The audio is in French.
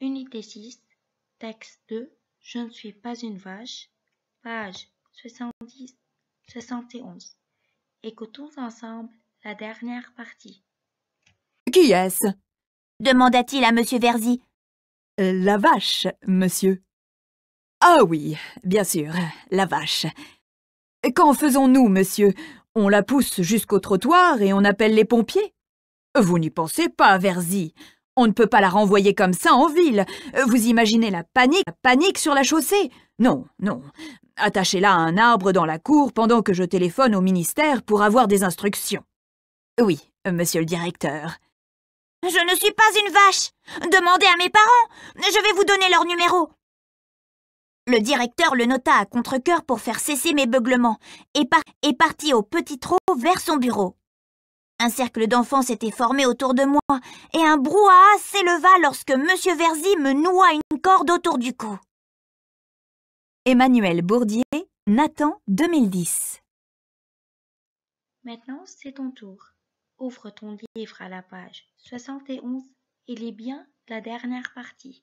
Unité 6, texte 2, Je ne suis pas une vache, page 70, 71. Écoutons ensemble la dernière partie. Qui est-ce demanda-t-il à Monsieur Verzi. Euh, « La vache, monsieur. Ah oui, bien sûr, la vache. Qu'en faisons-nous, monsieur On la pousse jusqu'au trottoir et on appelle les pompiers Vous n'y pensez pas, Verzi on ne peut pas la renvoyer comme ça en ville. Euh, vous imaginez la panique, la panique sur la chaussée Non, non. Attachez-la à un arbre dans la cour pendant que je téléphone au ministère pour avoir des instructions. Oui, euh, monsieur le directeur. Je ne suis pas une vache. Demandez à mes parents. Je vais vous donner leur numéro. Le directeur le nota à contre pour faire cesser mes beuglements et, et partit au petit trot vers son bureau. Un cercle d'enfants s'était formé autour de moi, et un brouhaha s'éleva lorsque Monsieur Verzy me noua une corde autour du cou. Emmanuel Bourdier, Nathan 2010 Maintenant, c'est ton tour. Ouvre ton livre à la page 71 et lis bien la dernière partie.